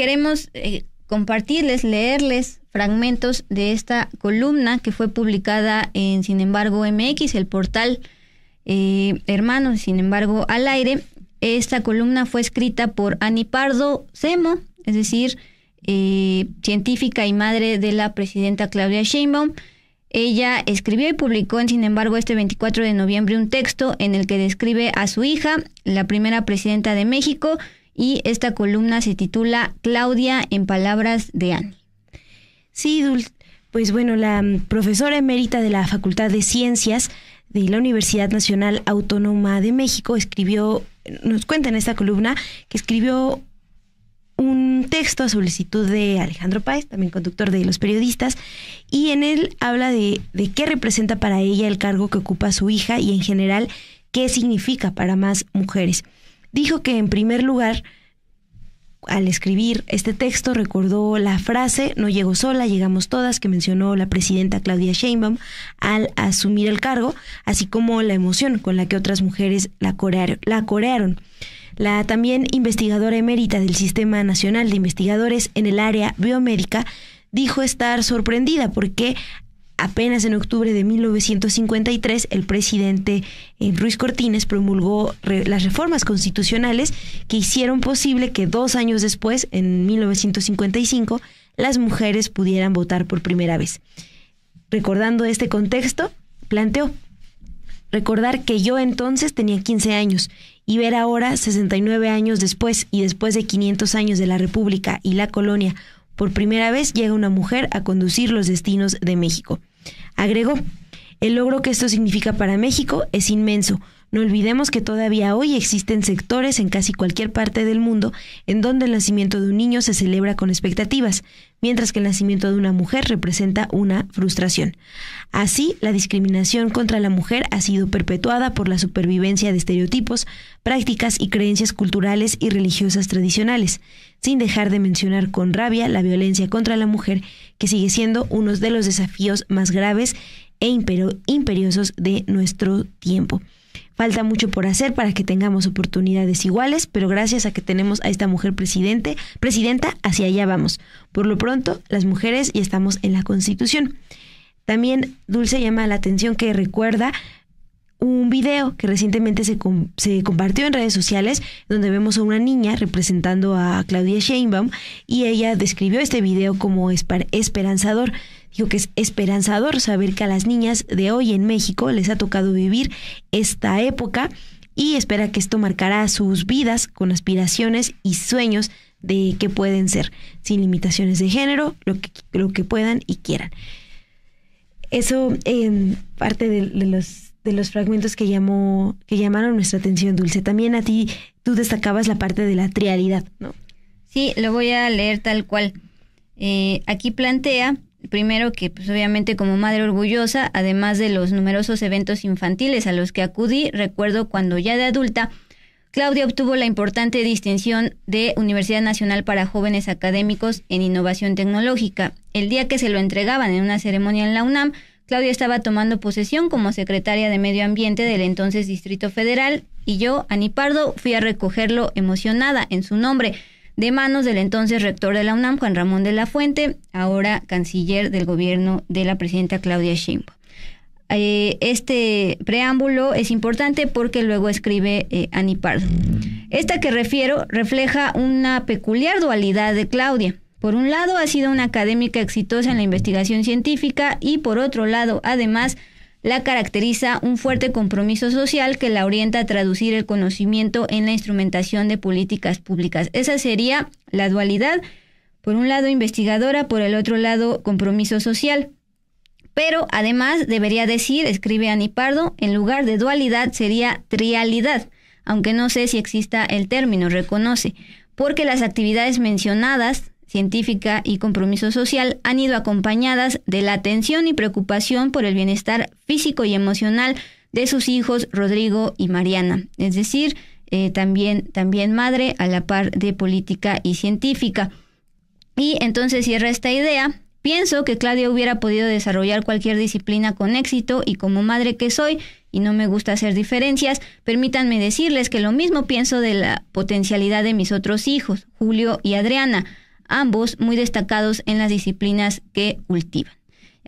queremos eh, compartirles, leerles fragmentos de esta columna que fue publicada en Sin embargo MX, el portal eh, sin embargo, al aire. Esta columna fue escrita por Ani Pardo Semo, es decir, eh, científica y madre de la presidenta Claudia Sheinbaum. Ella escribió y publicó, en sin embargo, este 24 de noviembre un texto en el que describe a su hija, la primera presidenta de México, y esta columna se titula Claudia en palabras de Anne. Sí, Dulce. Pues bueno, la profesora emérita de la Facultad de Ciencias de la Universidad Nacional Autónoma de México escribió, nos cuenta en esta columna, que escribió un texto a solicitud de Alejandro Páez, también conductor de Los Periodistas, y en él habla de, de qué representa para ella el cargo que ocupa su hija y en general qué significa para más mujeres dijo que en primer lugar, al escribir este texto, recordó la frase, no llegó sola, llegamos todas, que mencionó la presidenta Claudia Sheinbaum al asumir el cargo, así como la emoción con la que otras mujeres la corearon. La La también investigadora emérita del Sistema Nacional de Investigadores en el área biomédica dijo estar sorprendida porque apenas en octubre de 1953 el presidente eh, Ruiz Cortines promulgó las reformas constitucionales que hicieron posible que dos años después, en 1955, las mujeres pudieran votar por primera vez. Recordando este contexto, planteó recordar que yo entonces tenía 15 años y ver ahora, 69 años después y después de 500 años de la República y la colonia, por primera vez llega una mujer a conducir los destinos de México. Agregó, el logro que esto significa para México es inmenso no olvidemos que todavía hoy existen sectores en casi cualquier parte del mundo en donde el nacimiento de un niño se celebra con expectativas, mientras que el nacimiento de una mujer representa una frustración. Así, la discriminación contra la mujer ha sido perpetuada por la supervivencia de estereotipos, prácticas y creencias culturales y religiosas tradicionales, sin dejar de mencionar con rabia la violencia contra la mujer, que sigue siendo uno de los desafíos más graves e imperiosos de nuestro tiempo. Falta mucho por hacer para que tengamos oportunidades iguales, pero gracias a que tenemos a esta mujer presidente, presidenta, hacia allá vamos. Por lo pronto, las mujeres ya estamos en la Constitución. También Dulce llama la atención que recuerda un video que recientemente se, compartió en redes sociales donde vemos a una niña representando a Claudia Sheinbaum y ella describió este video como esperanzador. Dijo que es esperanzador saber que a las niñas de hoy en México les ha tocado vivir esta época y espera que esto marcará sus vidas con aspiraciones y sueños de que pueden ser, sin limitaciones de género, lo que, lo que puedan y quieran. Eso en parte de los de los fragmentos que, llamó, que llamaron nuestra atención, Dulce. También a ti, tú destacabas la parte de la trialidad, ¿no? Sí, lo voy a leer tal cual. Eh, aquí plantea, primero que pues obviamente como madre orgullosa, además de los numerosos eventos infantiles a los que acudí, recuerdo cuando ya de adulta, Claudia obtuvo la importante distinción de Universidad Nacional para Jóvenes Académicos en Innovación Tecnológica. El día que se lo entregaban en una ceremonia en la UNAM, Claudia estaba tomando posesión como secretaria de Medio Ambiente del entonces Distrito Federal y yo, Anipardo, fui a recogerlo emocionada en su nombre de manos del entonces rector de la UNAM, Juan Ramón de la Fuente, ahora canciller del gobierno de la presidenta Claudia Sheinbaum. Eh, este preámbulo es importante porque luego escribe eh, Ani Anipardo. Esta que refiero refleja una peculiar dualidad de Claudia. Por un lado, ha sido una académica exitosa en la investigación científica y por otro lado, además, la caracteriza un fuerte compromiso social que la orienta a traducir el conocimiento en la instrumentación de políticas públicas. Esa sería la dualidad, por un lado investigadora, por el otro lado compromiso social. Pero además debería decir, escribe Anipardo, en lugar de dualidad sería trialidad, aunque no sé si exista el término, reconoce, porque las actividades mencionadas científica y compromiso social han ido acompañadas de la atención y preocupación por el bienestar físico y emocional de sus hijos Rodrigo y Mariana, es decir, eh, también, también madre a la par de política y científica. Y entonces cierra esta idea. Pienso que Claudia hubiera podido desarrollar cualquier disciplina con éxito y como madre que soy, y no me gusta hacer diferencias, permítanme decirles que lo mismo pienso de la potencialidad de mis otros hijos, Julio y Adriana ambos muy destacados en las disciplinas que cultivan.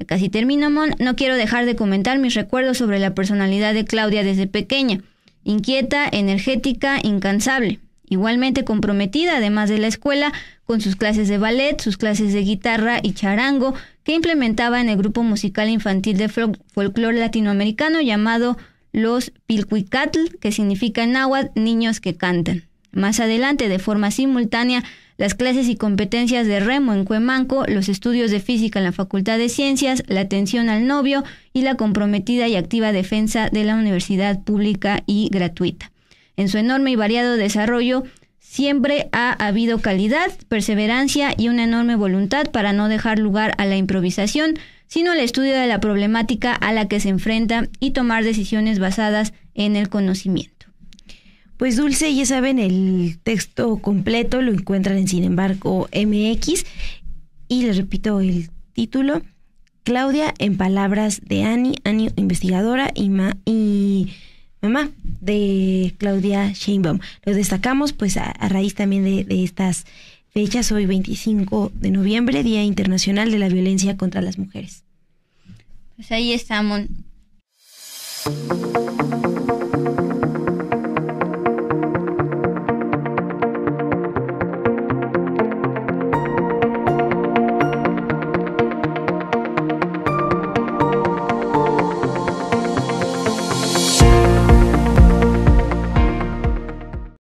casi termino, Mon. No quiero dejar de comentar mis recuerdos sobre la personalidad de Claudia desde pequeña. Inquieta, energética, incansable. Igualmente comprometida, además de la escuela, con sus clases de ballet, sus clases de guitarra y charango, que implementaba en el grupo musical infantil de folclore latinoamericano llamado los Pilcuicatl, que significa en náhuatl niños que cantan. Más adelante, de forma simultánea, las clases y competencias de remo en Cuemanco, los estudios de física en la Facultad de Ciencias, la atención al novio y la comprometida y activa defensa de la universidad pública y gratuita. En su enorme y variado desarrollo, siempre ha habido calidad, perseverancia y una enorme voluntad para no dejar lugar a la improvisación, sino al estudio de la problemática a la que se enfrenta y tomar decisiones basadas en el conocimiento. Pues Dulce, ya saben, el texto completo lo encuentran en Sin embargo MX. Y les repito el título: Claudia en palabras de Annie, Annie investigadora y, mamá de Claudia Sheinbaum. Lo destacamos pues a, raíz también de, de estas fechas, hoy 25 de noviembre, Día Internacional de la Violencia contra las Mujeres. Pues ahí estamos.